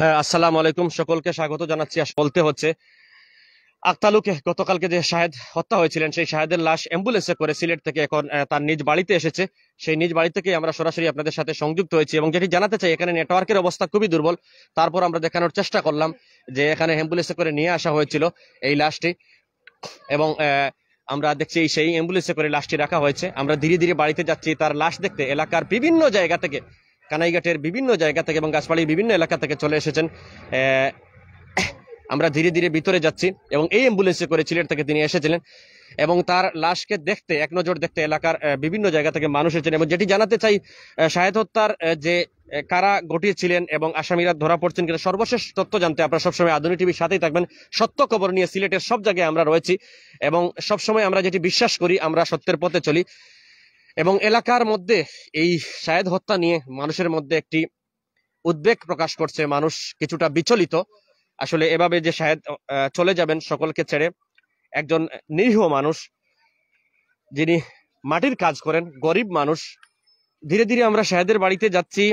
হ্যাঁ, আসসালাম আলাইকুম সকলকে স্বাগত জানাচ্ছি বলতে হচ্ছে আক্তালুকে গতকালকে যে শাহেদ হত্যা হয়েছিলেন সেই শাহেদের লাশ অ্যাম্বুলেন্সে করে সিলেট থেকে এখন তার নিজ বাড়িতে এসেছে সেই নিজ বাড়ি থেকে আমরা সরাসরি আপনাদের সাথে সংযুক্ত হয়েছি এবং যেটি জানাতে চাই এখানে নেটওয়ার্কের অবস্থা খুবই দুর্বল তারপর আমরা দেখানোর চেষ্টা করলাম যে এখানে অ্যাম্বুলেন্সে করে নিয়ে আসা হয়েছিল এই লাশটি এবং আমরা দেখছি সেই অ্যাম্বুলেন্সে করে লাশটি রাখা হয়েছে আমরা ধীরে ধীরে বাড়িতে যাচ্ছি তার লাশ দেখতে এলাকার বিভিন্ন জায়গা থেকে কানাইঘাটের বিভিন্ন জায়গা থেকে এবং গাছপালির বিভিন্ন এলাকা থেকে চলে এসেছেন আমরা ধীরে ধীরে ভিতরে যাচ্ছি এবং এই অ্যাম্বুলেন্সে করে সিলেট থেকে তিনি এসেছিলেন এবং তার লাশকে দেখতে এক নজর দেখতে এলাকার বিভিন্ন জায়গা থেকে মানুষ এসেছেন এবং যেটি জানাতে চাই শাহেদ হত্যার যে কারা ঘটিয়েছিলেন এবং আসামিরা ধরা পড়ছেন কিনা সর্বশেষ তথ্য জানতে আপনারা সবসময় আধুনিক টিভির সাথেই থাকবেন সত্য খবর নিয়ে সিলেটের সব জায়গায় আমরা রয়েছি এবং সবসময় আমরা যেটি বিশ্বাস করি আমরা সত্যের পথে চলি এবং এলাকার মধ্যে এই শায়েদ হত্যা নিয়ে মানুষের মধ্যে একটি উদ্বেগ প্রকাশ করছে মানুষ কিছুটা বিচলিত আসলে এভাবে যে শায়েদ চলে যাবেন সকলকে ছেড়ে একজন নিরীহ মানুষ যিনি মাটির কাজ করেন গরিব মানুষ ধীরে ধীরে আমরা শাহেদের বাড়িতে যাচ্ছি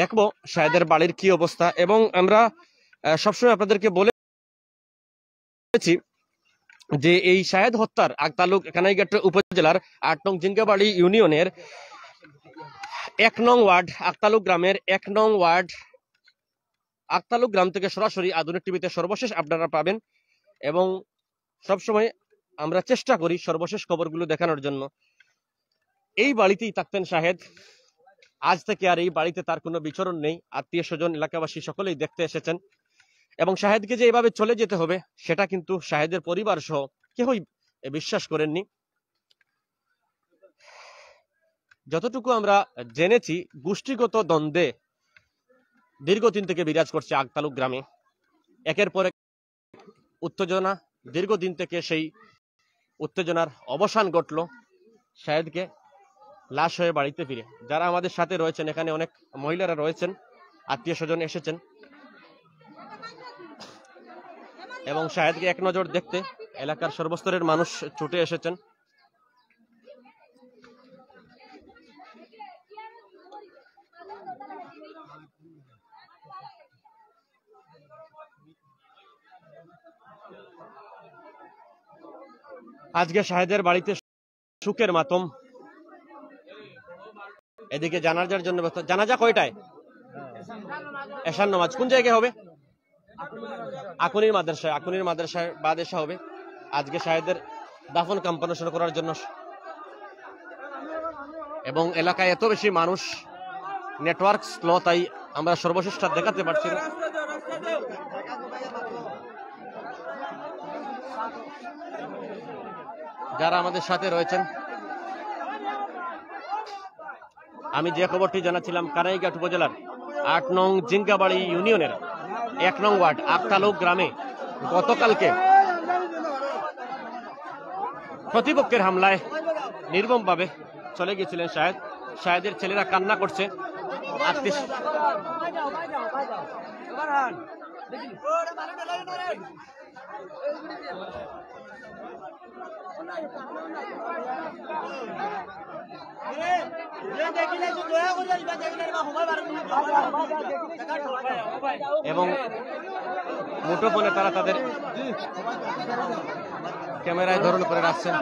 দেখবো শাহেদের বাড়ির কি অবস্থা এবং আমরা সবসময় আপনাদেরকে বলেছি যে এই শাহেদ হত্যার আগতালুক কানাইঘাটা উপজেলার আট নং জিঙ্গাবাড়ি ইউনিয়নের এক নং ওয়ার্ড আকতালুক গ্রামের এক নং ওয়ার্ড আকতালুক গ্রাম থেকে সরাসরি আধুনিক টিভিতে সর্বশেষ আপনারা পাবেন এবং সবসময় আমরা চেষ্টা করি সর্বশেষ খবরগুলো দেখানোর জন্য এই বাড়িতেই থাকতেন শাহেদ আজ থেকে আর এই বাড়িতে তার কোনো বিচরণ নেই আত্মীয় স্বজন এলাকাবাসী সকলেই দেখতে এসেছেন এবং শাহেদকে যে এভাবে চলে যেতে হবে সেটা কিন্তু শাহেদের পরিবার সহ কেউই বিশ্বাস করেননি যতটুকু আমরা জেনেছি গোষ্ঠীগত দ্বন্দ্বে দীর্ঘদিন থেকে বিরাজ করছে আগতালুক গ্রামে একের পর এক উত্তেজনা দীর্ঘদিন থেকে সেই উত্তেজনার অবসান ঘটল শাহেদকে লাশ হয়ে বাড়িতে ফিরে যারা আমাদের সাথে রয়েছেন এখানে অনেক মহিলারা রয়েছেন আত্মীয় স্বজন এসেছেন এবং শাহেদকে এক নজর দেখতে এলাকার সর্বস্তরের মানুষ ছুটে এসেছেন আজকে শাহেদের বাড়িতে সুখের মাতম এদিকে জানাজার জন্য জানাজা কয়টায় এশান নামাজ কোন জায়গায় হবে আকুনির মাদ্রাসায় আকুনির মাদ্রাসায় বা হবে আজকে সাহেদের দাফন কাম্পানো শুরু করার জন্য এবং এলাকায় এত বেশি মানুষ নেটওয়ার্ক স্লো তাই আমরা সর্বশেষটা দেখাতে পারছি না যারা আমাদের সাথে রয়েছেন আমি যে খবরটি জানাচ্ছিলাম কারাইঘাট উপজেলার আট নং জিঙ্গাবাড়ি ইউনিয়নের এক নং ওয়ার্ড আক্তালোক গ্রামে গতকালকে প্রতিপক্ষের হামলায় নির্মমভাবে চলে গিয়েছিলেন শাহেদ শাহেদের ছেলেরা কান্না করছে আত্মীয় এবং মুঠোফোনে তারা তাদের ক্যামেরায় ধরুন করে রাখছেন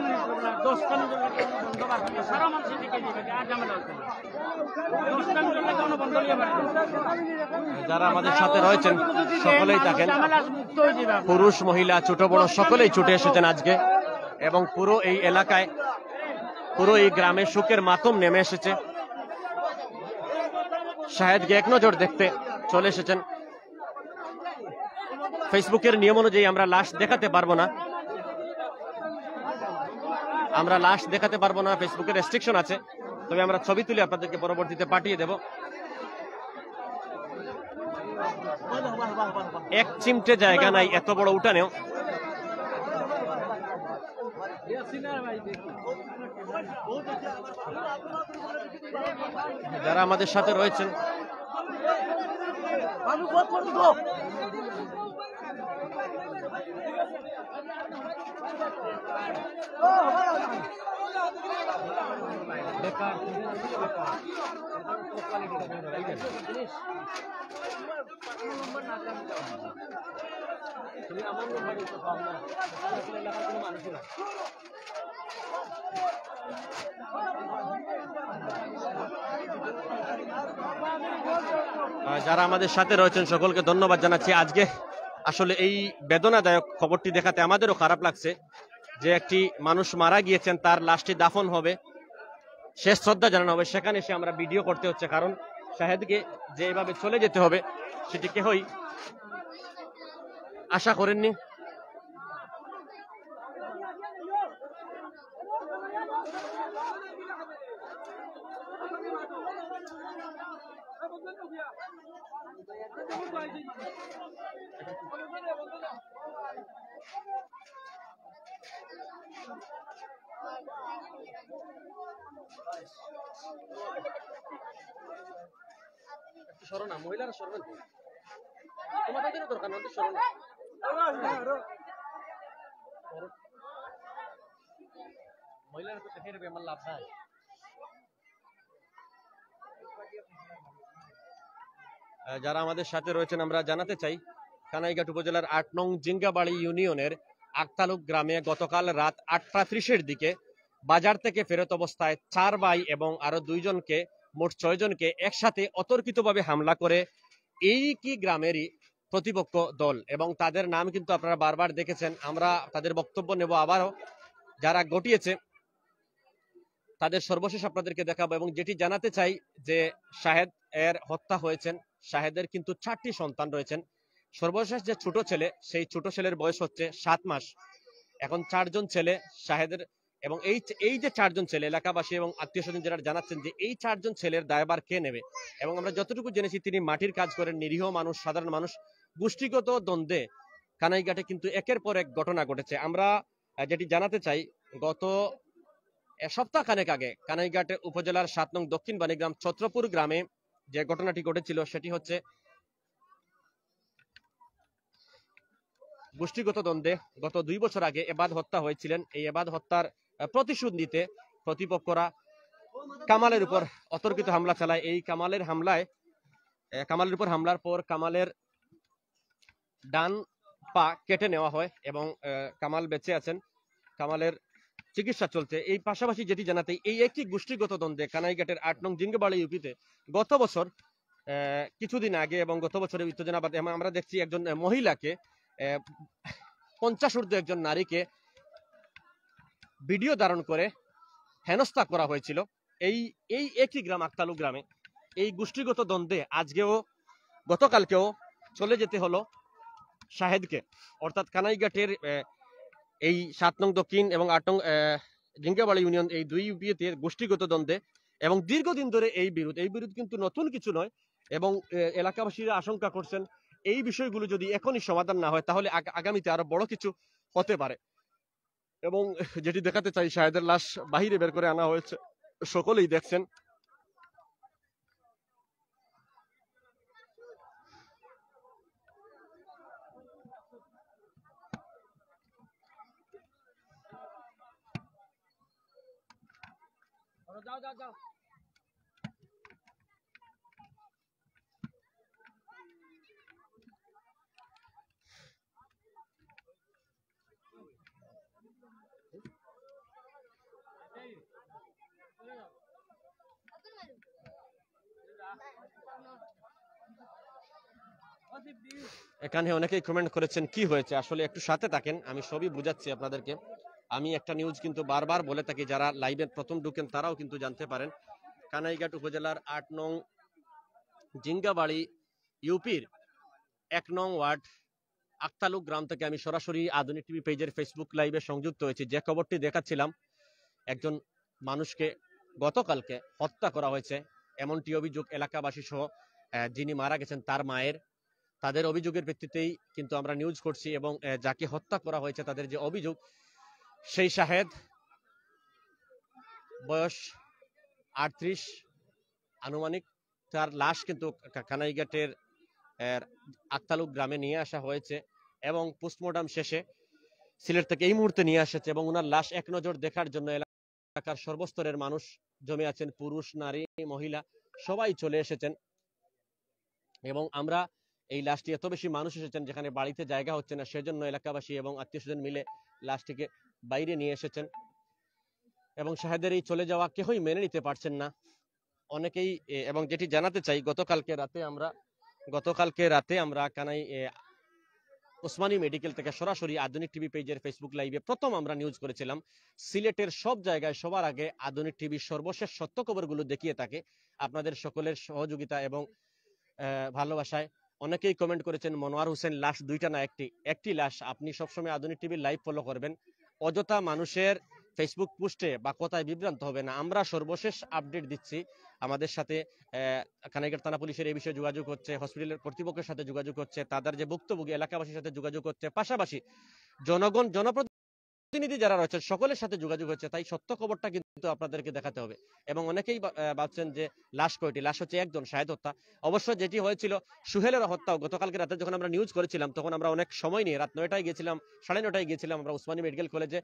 যারা আমাদের সাথে রয়েছেন সকলেই থাকেন পুরুষ মহিলা ছোট বড় সকলেই ছুটে এসেছেন আজকে এবং পুরো এই এলাকায় পুরো এই গ্রামে শোকের মাতম নেমে এসেছে সাহেবকে এক নজর দেখতে চলে এসেছেন ফেসবুকের নিয়ম অনুযায়ী আমরা লাশ দেখাতে পারবো না আমরা লাশ দেখাতে পারবো না ফেসবুকে রেস্ট্রিকশন আছে তবে আমরা ছবি তুলে আপনাদেরকে পরবর্তীতে পাঠিয়ে দেব এক চিমটে জায়গা নাই এত বড় উঠানেও যারা আমাদের সাথে রয়েছেন যারা আমাদের সাথে রয়েছেন সকলকে ধন্যবাদ জানাচ্ছি আজকে আসলে এই বেদনাদায়ক খবরটি দেখাতে আমাদেরও খারাপ লাগছে যে একটি মানুষ মারা গিয়েছেন তার লাশটি দাফন হবে শেষ শ্রদ্ধা জানানো হবে সেখানে সে আমরা ভিডিও করতে হচ্ছে কারণ শাহেদকে যে এভাবে চলে যেতে হবে সেটি কেহই আশা করেননি সরনা মহিলারা সরবেন তোমাদের দরকার না সরনা মহিলারা তো দেখে নেবে আমার লাভ নাই যারা আমাদের সাথে রয়েছেন আমরা জানাতে চাই কানাইঘাট উপজেলার আট নং জিঙ্গাবাড়ি ইউনিয়নের আকতালুক গ্রামে গতকাল রাত আটটা ত্রিশের দিকে বাজার থেকে ফেরত অবস্থায় চার ভাই এবং আরো দুইজনকে মোট ছয়জনকে একসাথে অতর্কিতভাবে হামলা করে এই কি গ্রামেরই প্রতিপক্ষ দল এবং তাদের নাম কিন্তু আপনারা বারবার দেখেছেন আমরা তাদের বক্তব্য নেব আবারও যারা ঘটিয়েছে তাদের সর্বশেষ আপনাদেরকে দেখাবো এবং যেটি জানাতে চাই যে শাহেদ এর হত্যা হয়েছেন শাহেদের কিন্তু চারটি সন্তান রয়েছেন সর্বশেষ যে ছোট ছেলে সেই ছোট ছেলের বয়স হচ্ছে সাত মাস এখন চারজন ছেলে শাহেদের এবং এই এই যে চারজন ছেলে এলাকাবাসী এবং আত্মীয় স্বজন যারা জানাচ্ছেন যে এই চারজন ছেলের দায়বার কে নেবে এবং আমরা যতটুকু জেনেছি তিনি মাটির কাজ করেন নিরীহ মানুষ সাধারণ মানুষ গোষ্ঠীগত দ্বন্দ্বে কানাইঘাটে কিন্তু একের পর এক ঘটনা ঘটেছে আমরা যেটি জানাতে চাই গত সপ্তাহ খানেক আগে কানাইঘাটে উপজেলার সাত নং দক্ষিণ বাণীগ্রাম ছত্রপুর গ্রামে যে ঘটনাটি ঘটেছিল সেটি হচ্ছে গোষ্ঠীগত দ্বন্দ্বে গত দুই বছর আগে এবাদ হত্যা হয়েছিলেন এই এবাদ হত্যার প্রতিশোধ নিতে প্রতিপক্ষরা কামালের উপর অতর্কিত হামলা চালায় এই কামালের হামলায় কামালের উপর হামলার পর কামালের ডান পা কেটে নেওয়া হয় এবং কামাল বেঁচে আছেন কামালের চিকিৎসা চলছে এই পাশাপাশি যেটি জানাতে এই একটি গোষ্ঠীগত দ্বন্দ্বে কানাইঘাটের আট নং জিঙ্গবাড়ি ইউপিতে গত বছর কিছুদিন আগে এবং গত বছরের উত্তেজনা বাদে আমরা দেখছি একজন মহিলাকে পঞ্চাশ ঊর্ধ্ব একজন নারীকে ভিডিও ধারণ করে হেনস্থা করা হয়েছিল এই এই একই গ্রাম আক্তালু গ্রামে এই গোষ্ঠীগত দ্বন্দ্বে আজকেও গতকালকেও চলে যেতে হলো শাহেদকে অর্থাৎ কানাইঘাটের এই সাত নং দক্ষিণ এবং আট নং ডিঙ্গাবাড়ি ইউনিয়ন এই দুই ইউপিএতে গোষ্ঠীগত দ্বন্দ্বে এবং দীর্ঘদিন ধরে এই বিরোধ এই বিরোধ কিন্তু নতুন কিছু নয় এবং এলাকাবাসীরা আশঙ্কা করছেন এই বিষয়গুলো যদি এখনই সমাধান না হয় তাহলে আগামীতে আরো বড় কিছু হতে পারে এবং যেটি দেখাতে চাই সাহেদের লাশ বাহিরে বের করে আনা হয়েছে সকলেই দেখছেন যাও যাও যাও এখানে অনেকেই কমেন্ট করেছেন কি হয়েছে আসলে একটু সাথে থাকেন আমি সবই বুঝাচ্ছি আপনাদেরকে আমি একটা নিউজ কিন্তু বারবার বলে থাকি যারা লাইভে প্রথম ঢুকেন তারাও কিন্তু জানতে পারেন কানাইঘাট উপজেলার আট নং জিঙ্গাবাড়ি ইউপির এক নং ওয়ার্ড আক্তালুক গ্রাম থেকে আমি সরাসরি আধুনিক টিভি পেজের ফেসবুক লাইভে সংযুক্ত হয়েছি যে খবরটি দেখাচ্ছিলাম একজন মানুষকে গতকালকে হত্যা করা হয়েছে এমনটি অভিযোগ এলাকাবাসী সহ যিনি মারা গেছেন তার মায়ের তাদের অভিযোগের ভিত্তিতেই কিন্তু আমরা নিউজ করছি এবং যাকে হত্যা করা হয়েছে তাদের যে অভিযোগ সেই শাহেদ বয়স আটত্রিশ আনুমানিক তার লাশ কিন্তু কানাইঘাটের আক্তালুক গ্রামে নিয়ে আসা হয়েছে এবং পোস্টমর্টম শেষে সিলেট থেকে এই মুহূর্তে নিয়ে আসেছে এবং ওনার লাশ এক নজর দেখার জন্য এলাকার সর্বস্তরের মানুষ জমে আছেন পুরুষ নারী মহিলা সবাই চলে এসেছেন এবং আমরা এই লাশটি এত বেশি মানুষ এসেছেন যেখানে বাড়িতে জায়গা হচ্ছে না সেজন্য এলাকাবাসী এবং আত্মীয় স্বজন মিলে লাশটিকে বাইরে নিয়ে এসেছেন এবং শাহেদের এই চলে যাওয়া কেহই মেনে নিতে পারছেন না অনেকেই এবং যেটি জানাতে চাই গতকালকে রাতে আমরা গতকালকে রাতে আমরা কানাই ওসমানী মেডিকেল থেকে সরাসরি আধুনিক টিভি পেজের ফেসবুক লাইভে প্রথম আমরা নিউজ করেছিলাম সিলেটের সব জায়গায় সবার আগে আধুনিক টিভি সর্বশেষ সত্য খবরগুলো দেখিয়ে থাকে আপনাদের সকলের সহযোগিতা এবং ভালোবাসায় অনেকেই কমেন্ট করেছেন মনোয়ার হোসেন লাশ দুইটা না একটি একটি লাশ আপনি সবসময় আধুনিক টিভির লাইভ ফলো করবেন অযথা মানুষের ফেসবুক পোস্টে বা কথায় বিভ্রান্ত হবে না আমরা সর্বশেষ আপডেট দিচ্ছি আমাদের সাথে কানাইগড় থানা পুলিশের এই বিষয়ে যোগাযোগ হচ্ছে হসপিটালের কর্তৃপক্ষের সাথে যোগাযোগ হচ্ছে তাদের যে ভুক্তভোগী এলাকাবাসীর সাথে যোগাযোগ হচ্ছে পাশাপাশি জনগণ জনপ্রতিনিধি যারা রয়েছেন সকলের সাথে যোগাযোগ হচ্ছে তাই সত্য খবরটা কিন্তু আপনাদেরকে দেখাতে হবে এবং অনেকেই ভাবছেন যে লাশ কয়টি লাশ হচ্ছে একজন শাহেদ হত্যা অবশ্য যেটি হয়েছিল সুহেলের হত্যাও গতকালকে রাতে যখন আমরা নিউজ করেছিলাম তখন আমরা অনেক সময় নিয়ে রাত নয়টায় গেছিলাম সাড়ে নটায় গিয়েছিলাম আমরা উসমানী মেডিকেল কলেজে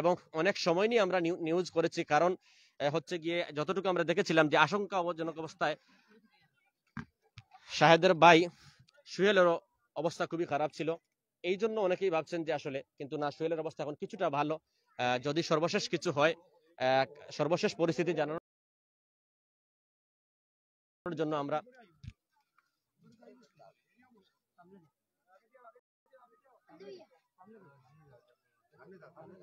এবং অনেক সময় নিয়ে আমরা নিউজ করেছি কারণ হচ্ছে গিয়ে যতটুকু আমরা দেখেছিলাম যে আশঙ্কা অবজনক অবস্থায় শাহেদের বাই সুহেলেরও অবস্থা খুবই খারাপ ছিল এই জন্য অনেকেই ভাবছেন যে আসলে কিন্তু না সুহেলের অবস্থা এখন কিছুটা ভালো যদি সর্বশেষ কিছু হয় সর্বশেষ পরিস্থিতি জানানোর জন্য আমরা সামনে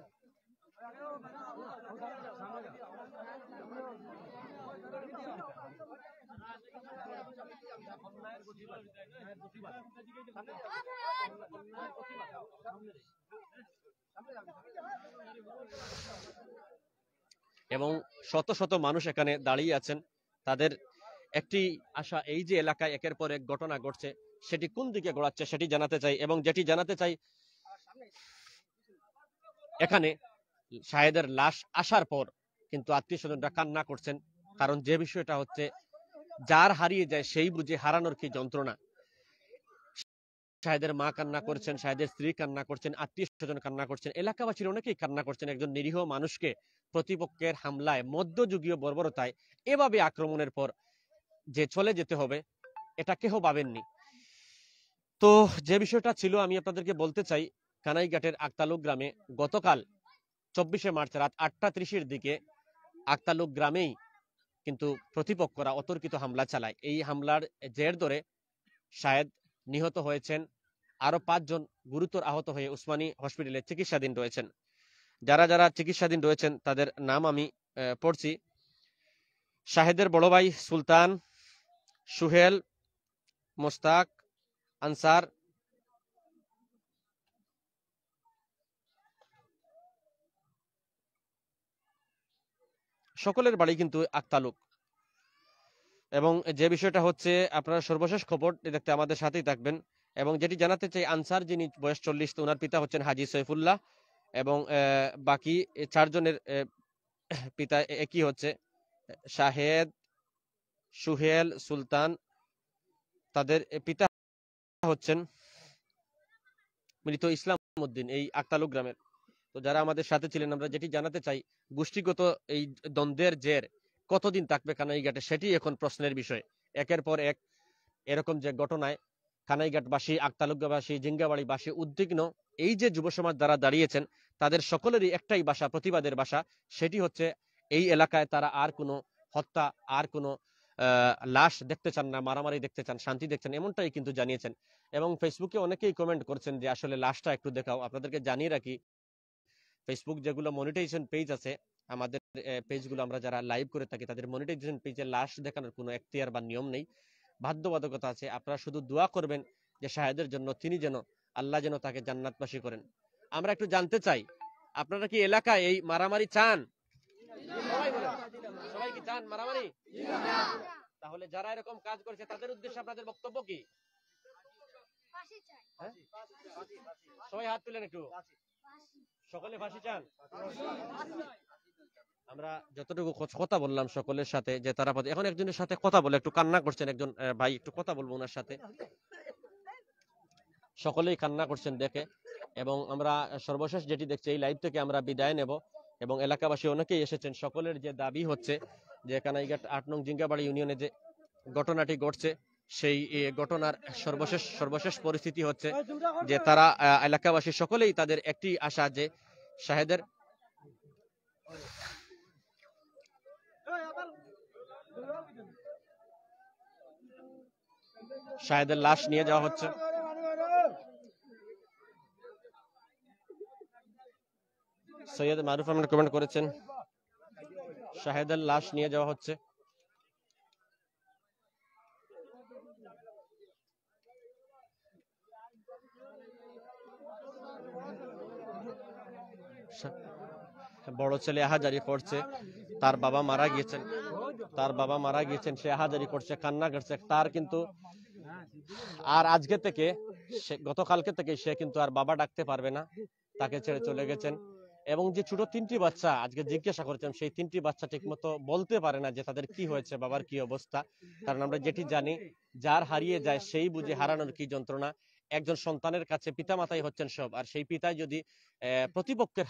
এবং শত শত মানুষ এখানে দাঁড়িয়ে আছেন তাদের একটি আশা এই যে এলাকায় একের পর এক ঘটনা ঘটছে সেটি কোন দিকে গড়াচ্ছে সেটি জানাতে চাই এবং যেটি জানাতে চাই এখানে শাহেদের লাশ আসার পর কিন্তু আত্মীয় স্বজনরা কান্না করছেন কারণ যে বিষয়টা হচ্ছে যার হারিয়ে যায় সেই বুঝে হারানোর কি যন্ত্রণা শাহেদের মা কান্না করছেন শাহেদের স্ত্রী কান্না করছেন আত্মীয় স্বজন কান্না করছেন এলাকাবাসীর অনেকেই কান্না করছেন একজন নিরীহ মানুষকে প্রতিপক্ষের হামলায় মধ্যযুগীয় বর্বরতায় এভাবে আক্রমণের পর যে চলে যেতে হবে এটা কেহ পাবেননি তো যে বিষয়টা ছিল আমি আপনাদেরকে বলতে চাই কানাইঘাটের আক্তালুক গ্রামে গতকাল চব্বিশে মার্চ রাত আটটা ত্রিশের দিকে আক্তালুক গ্রামেই কিন্তু প্রতিপক্ষরা অতর্কিত হামলা চালায় এই হামলার জের ধরে শায়েদ নিহত হয়েছেন আরো পাঁচজন গুরুতর আহত হয়ে উসমানী হসপিটালে চিকিৎসাধীন রয়েছেন যারা যারা চিকিৎসাধীন রয়েছেন তাদের নাম আমি পড়ছি শাহেদের বড় ভাই সুলতান সুহেল মোস্তাক আনসার সকলের বাড়ি কিন্তু আক্তালুক এবং যে বিষয়টা হচ্ছে আপনারা সর্বশেষ খবর দেখতে আমাদের সাথেই থাকবেন এবং যেটি জানাতে চাই আনসার যিনি বয়স চল্লিশ তো ওনার পিতা হচ্ছেন হাজি সৈফুল্লাহ এবং বাকি চারজনের পিতা একই হচ্ছে শাহেদ সুহেল সুলতান তাদের পিতা হচ্ছেন মৃত ইসলাম উদ্দিন এই আক্তালু গ্রামের তো যারা আমাদের সাথে ছিলেন আমরা যেটি জানাতে চাই গোষ্ঠীগত এই দ্বন্দ্বের জের কতদিন থাকবে কানাই কানাইঘাটে সেটি এখন প্রশ্নের বিষয় একের পর এক এরকম যে ঘটনায় কানাইঘাটবাসী জিঙ্গাবাড়ি জিঙ্গাবাড়িবাসী উদ্বিগ্ন এই যে যুব সমাজ দ্বারা দাঁড়িয়েছেন তাদের সকলেরই একটাই বাসা প্রতিবাদের বাসা সেটি হচ্ছে এই এলাকায় তারা আর কোনো হত্যা আর কোনো লাশ দেখতে চান না মারামারি দেখতে চান শান্তি দেখছেন এমনটাই কিন্তু জানিয়েছেন এবং ফেসবুকে অনেকেই কমেন্ট করছেন যে আসলে লাশটা একটু দেখাও আপনাদেরকে জানিয়ে রাখি ফেসবুক যেগুলো মনিটাইজেশন পেজ আছে আমাদের পেজগুলো আমরা যারা লাইভ করে থাকি তাদের মনিটাইজেশন পেজে লাশ দেখানোর কোনো এক্তিয়ার বা নিয়ম নেই বাধ্যবাধকতা আছে আপনারা শুধু দোয়া করবেন যে সাহেদের জন্য তিনি যেন আল্লাহ যেন তাকে জান্নাতবাসী করেন আমরা একটু জানতে চাই আপনারা কি এলাকায় এই মারামারি চান সবাই কি চান মারামারি তাহলে যারা এরকম কাজ করেছে তাদের উদ্দেশ্যে আপনাদের বক্তব্য কি হ্যাঁ? সবাই হাত তুলেন একটু সকলে ফাঁসি চান আমরা যতটুকু কথা বললাম সকলের সাথে যে তারা এখন একজনের সাথে কথা বলে একটু কান্না করছেন একজন ভাই একটু কথা বলবো ওনার সাথে সকলেই কান্না করছেন দেখে এবং আমরা সর্বশেষ যেটি দেখছি এই লাইভ থেকে আমরা বিদায় নেব এবং এলাকাবাসী অনেকেই এসেছেন সকলের যে দাবি হচ্ছে যে কানাইঘাট আট নং জিঙ্গাবাড়ি ইউনিয়নে যে ঘটনাটি ঘটছে সেই ঘটনার সর্বশেষ সর্বশেষ পরিস্থিতি হচ্ছে যে তারা এলাকাবাসী সকলেই তাদের একটি আশা যে শাহেদের শাহেদের লাশ নিয়ে যাওয়া হচ্ছে সৈয়দ মারুফ আহমেদ কমেন্ট করেছেন শাহেদের লাশ নিয়ে যাওয়া হচ্ছে বড় ছেলে আহাজারি করছে তার বাবা মারা গিয়েছেন তার বাবা মারা গিয়েছেন সে আহাজারি করছে কান্না করছে তার কিন্তু আর আজকে থেকে সে গতকালকে থেকে সে কিন্তু আর বাবা ডাকতে পারবে না তাকে ছেড়ে চলে গেছেন এবং যে ছোট তিনটি বাচ্চা আজকে জিজ্ঞাসা করেছেন সেই তিনটি বাচ্চা ঠিকমতো বলতে পারে না যে তাদের কি হয়েছে বাবার কি অবস্থা কারণ আমরা যেটি জানি যার হারিয়ে যায় সেই বুঝে হারানোর কি যন্ত্রণা একজন সন্তানের কাছে পিতা মাতাই হচ্ছেন সব আর সেই পিতাই যদি প্রতিপক্ষের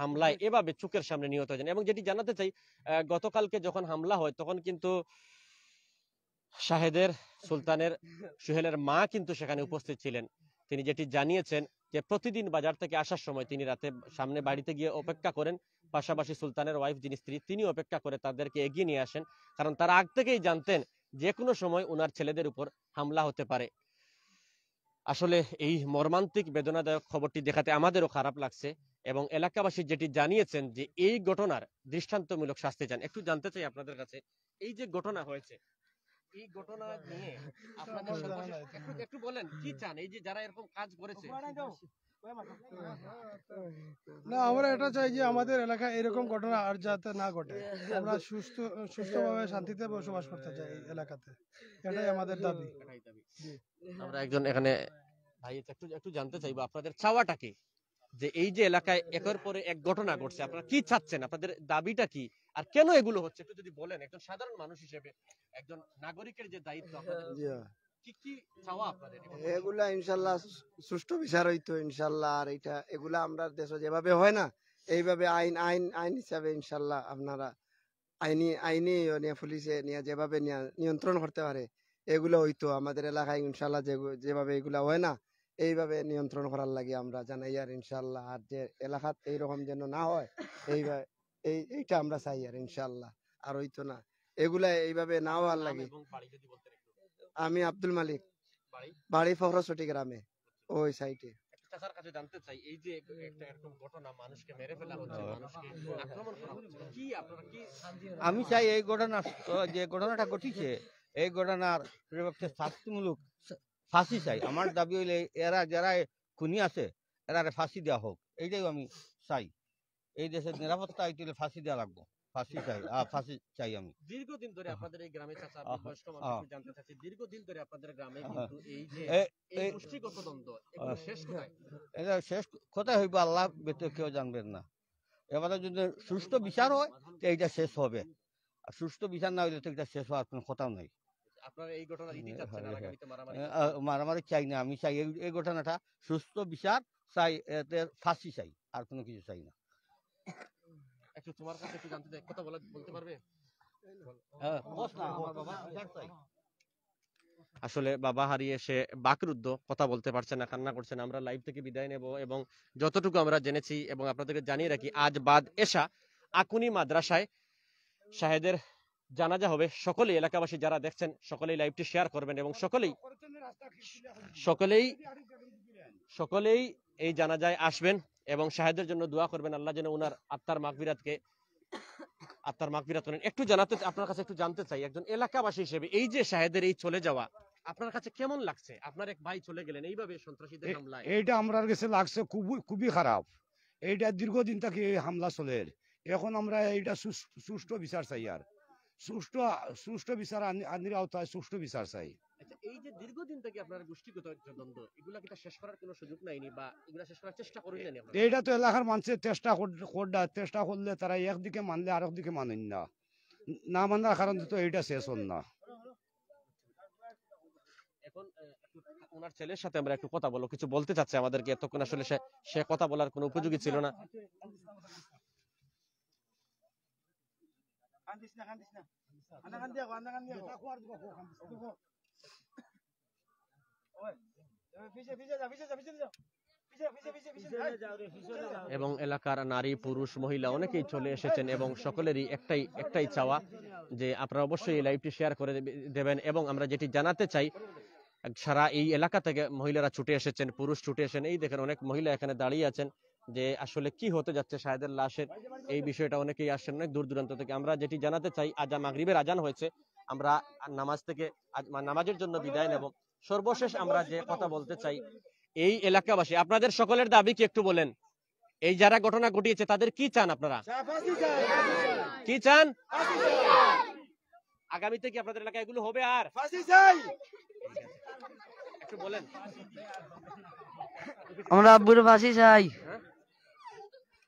হামলায় এভাবে চুকের সামনে নিহত হয়েছেন এবং যেটি জানাতে চাই গতকালকে যখন হামলা হয় তখন কিন্তু শাহেদের সুলতানের সুহেলের মা কিন্তু সেখানে উপস্থিত ছিলেন তিনি যেটি জানিয়েছেন যে প্রতিদিন বাজার থেকে আসার সময় তিনি রাতে সামনে বাড়িতে গিয়ে অপেক্ষা করেন পাশাপাশি সুলতানের ওয়াইফ যিনি স্ত্রী তিনি অপেক্ষা করে তাদেরকে এগিয়ে নিয়ে আসেন কারণ তারা আগ থেকেই জানতেন যে কোনো সময় ওনার ছেলেদের উপর হামলা হতে পারে আসলে এই মর্মান্তিক বেদনাদায়ক খবরটি দেখাতে আমাদেরও খারাপ লাগছে এবং এলাকাবাসী যেটি জানিয়েছেন যে এই ঘটনার দৃষ্টান্তমূলক শাস্তি চান একটু জানতে চাই আপনাদের কাছে এই যে ঘটনা হয়েছে এই ঘটনা নিয়ে আপনাদের একটু বলেন কি চান এই যে যারা এরকম কাজ করেছে না আমরা এটা চাই যে আমাদের এলাকায় এরকম ঘটনা আর যাতে না ঘটে আমরা সুস্থ সুস্থভাবে শান্তিতে বসবাস করতে চাই এই এলাকাতে এটাই আমাদের দাবি আমরা একজন এখানে ভাই একটু একটু জানতে চাইবো আপনাদের চাওয়াটা কি যে এই যে এলাকায় একের পরে এক ঘটনা ঘটছে আপনারা কি চাচ্ছেন আপনাদের দাবিটা কি আর কেন এগুলো হচ্ছে একটু যদি বলেন একজন সাধারণ মানুষ হিসেবে একজন নাগরিকের যে দায়িত্ব হ্যাঁ, এগুলা ইনশাল্লাহ সুষ্ঠু বিচার হইতো ইনশাল্লাহ আর এটা এগুলা আমরা দেশে যেভাবে হয় না এইভাবে আইন আইন আইন হিসাবে ইনশাল্লাহ আপনারা আইনি আইনি নিয়ে পুলিশে নিয়ে যেভাবে নিয়ন্ত্রণ করতে পারে এগুলো হইতো আমাদের এলাকায় ইনশাল্লাহ যেভাবে এগুলা হয় না এইভাবে নিয়ন্ত্রণ করার লাগে আমরা জানাই আর ইনশাল্লাহ আর যে এলাকাত এইরকম যেন না হয় এইভাবে এই এইটা আমরা চাই আর ইনশাল্লাহ আর হইতো না এগুলা এইভাবে না হওয়ার লাগে আমি আব্দুল মালিক বাড়ি ফহরসটি গ্রামে ওই সাইটে চাই এই হ্যাঁ। আমি চাই এই ঘটনা যে ঘটনাটা ঘটিছে এই ঘটনার শাস্তিমূলক ফাঁসি চাই আমার দাবি হইলে এরা যারা খুনি আছে এরা ফাঁসি দেওয়া হোক এইটাই আমি চাই এই দেশের নিরাপত্তা আইতে হলে ফাঁসি দেওয়া লাগবো ফাঁসি শেষ কেউ জানবেন না এবারে যদি বিচার হয় এইটা শেষ হবে বিচার না হইলে তো এটা শেষ হওয়ার কোনো কথাও নাই আপনারা এই ঘটনা দিতে হ্যাঁ, চাচ্ছেন হ্যাঁ, হ্যাঁ। মারামারি চাই না আমি চাই এই ঘটনাটা সুস্থ বিচার চাই এতে ফাঁসি চাই আর কোনো কিছু চাই না একটু তোমার কাছে একটু জানতে চাই কথা বলতে পারবে আসলে বাবা হারিয়ে সে বাকরুদ্ধ কথা বলতে পারছে না কান্না করছে না আমরা লাইভ থেকে বিদায় নেব এবং যতটুকু আমরা জেনেছি এবং আপনাদেরকে জানিয়ে রাখি আজ বাদ এসা আকুনি মাদ্রাসায় শাহেদের জানাজা হবে সকলেই এলাকাবাসী যারা দেখছেন সকলেই লাইভটি শেয়ার করবেন এবং সকলেই সকলেই সকলেই এই জানাজায় আসবেন এবং সাহেদের জন্য দোয়া করবেন আল্লাহ যেন উনার আত্মার মাকবিরাতকে আত্মার মাকবিরাত করেন একটু জানাতে আপনার কাছে একটু জানতে চাই একজন এলাকাবাসী হিসেবে এই যে সাহেদের এই চলে যাওয়া আপনার কাছে কেমন লাগছে আপনার এক ভাই চলে গেলেন এইভাবে সন্ত্রাসীদের হামলায় এইটা আমরা কাছে লাগছে খুবই খুবই খারাপ এইটা দীর্ঘদিন থেকে হামলা চলে এখন আমরা এইটা সুষ্ঠু বিচার চাই আর সুষ্ঠু সুষ্ঠু বিচার আনির আওতায় সুষ্ঠু বিচার চাই আচ্ছা, এই যে দীর্ঘদিন থেকে আপনার গোষ্ঠীগত দ্বন্দ্ব এগুলা কি শেষ করার কোনো সুযোগ নাইনি বা এগুলা শেষ করার চেষ্টা করেন এইটা তো এলাকার মানুষের চেষ্টা করডা চেষ্টা করলে তারা একদিকে মানলে মানেন না না মানার কারণ তো এইটা শেষ হন না এখন ওনার ছেলের সাথে আমরা একটু কথা বলবো কিছু বলতে চাচ্ছে আমাদেরকে এতক্ষণ আসলে সে কথা বলার কোনো উপযোগী ছিল না এবং এলাকার নারী পুরুষ মহিলা অনেকেই চলে এসেছেন এবং সকলেরই একটাই একটাই চাওয়া যে আপনারা অবশ্যই এই লাইভটি শেয়ার করে দেবেন এবং আমরা যেটি জানাতে চাই সারা এই এলাকা থেকে মহিলারা ছুটে এসেছেন পুরুষ ছুটে এসেছেন এই দেখেন অনেক মহিলা এখানে দাঁড়িয়ে আছেন যে আসলে কি হতে যাচ্ছে শাহেদের লাশের এই বিষয়টা অনেকেই আসছেন অনেক দূর দূরান্ত থেকে আমরা যেটি জানাতে চাই আজা মাগরীবের আজান হয়েছে আমরা নামাজ থেকে নামাজের জন্য বিদায় নেব সর্বশেষ আমরা যে কথা বলতে চাই এই এলাকাবাসী আপনাদের সকলের দাবি কি একটু বলেন এই যারা ঘটনা ঘটিয়েছে তাদের কি চান আপনারা কি চান আগামীতে কি আপনাদের এলাকায় এগুলো হবে আর একটু বলেন আমরা আব্বুর ফাঁসি চাই হ্যাঁ?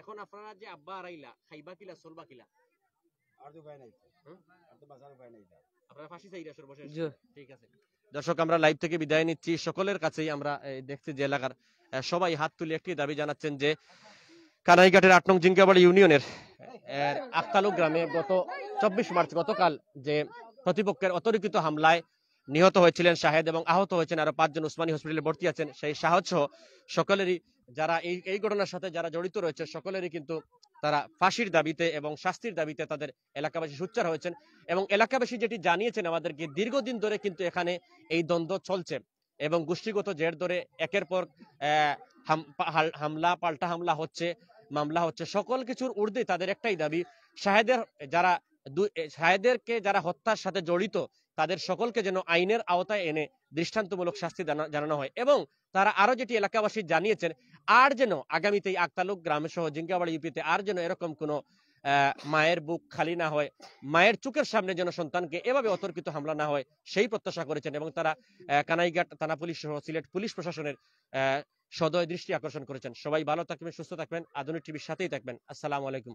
এখন আপনারা যে আব্বা আড়াইলা খাইবা কিলা চলবা কিলা দর্শক আমরা লাইভ থেকে বিদায় নিচ্ছি সকলের কাছেই আমরা দেখছি যে এলাকার সবাই হাত তুলে একটি দাবি জানাচ্ছেন যে কানাইঘাটের আট নং জিঙ্কাবাড়ি ইউনিয়নের আক্তালু গ্রামে গত চব্বিশ মার্চ গতকাল যে প্রতিপক্ষের অতর্কিত হামলায় নিহত হয়েছিলেন শাহেদ এবং আহত হয়েছেন আরো পাঁচজন উসমানী হসপিটালে ভর্তি আছেন সেই সাহস সহ সকলেরই যারা এই এই ঘটনার সাথে যারা জড়িত রয়েছে সকলেরই কিন্তু তারা ফাঁসির দাবিতে এবং শাস্তির দাবিতে তাদের এলাকাবাসী সুচ্চার হয়েছেন এবং এলাকাবাসী যেটি জানিয়েছেন আমাদেরকে দীর্ঘদিন ধরে কিন্তু এখানে এই দ্বন্দ্ব চলছে এবং গোষ্ঠীগত জের ধরে একের পর হামলা পাল্টা হামলা হচ্ছে মামলা হচ্ছে সকল কিছুর ঊর্ধ্বে তাদের একটাই দাবি শাহেদের যারা শাহেদেরকে যারা হত্যার সাথে জড়িত তাদের সকলকে যেন আইনের আওতায় এনে দৃষ্টান্তমূলক শাস্তি জানানো হয় এবং তারা আরো যেটি এলাকাবাসী জানিয়েছেন আর যেন আগামীতে আক্তালুক গ্রামে সহ জিঙ্গাবাড়ি ইউপিতে আর যেন এরকম কোন মায়ের বুক খালি না হয় মায়ের চুকের সামনে যেন সন্তানকে এভাবে অতর্কিত হামলা না হয় সেই প্রত্যাশা করেছেন এবং তারা কানাইঘাট থানা পুলিশ সহ সিলেট পুলিশ প্রশাসনের সদয় দৃষ্টি আকর্ষণ করেছেন সবাই ভালো থাকবেন সুস্থ থাকবেন আধুনিক টিভির সাথেই থাকবেন আসসালাম আলাইকুম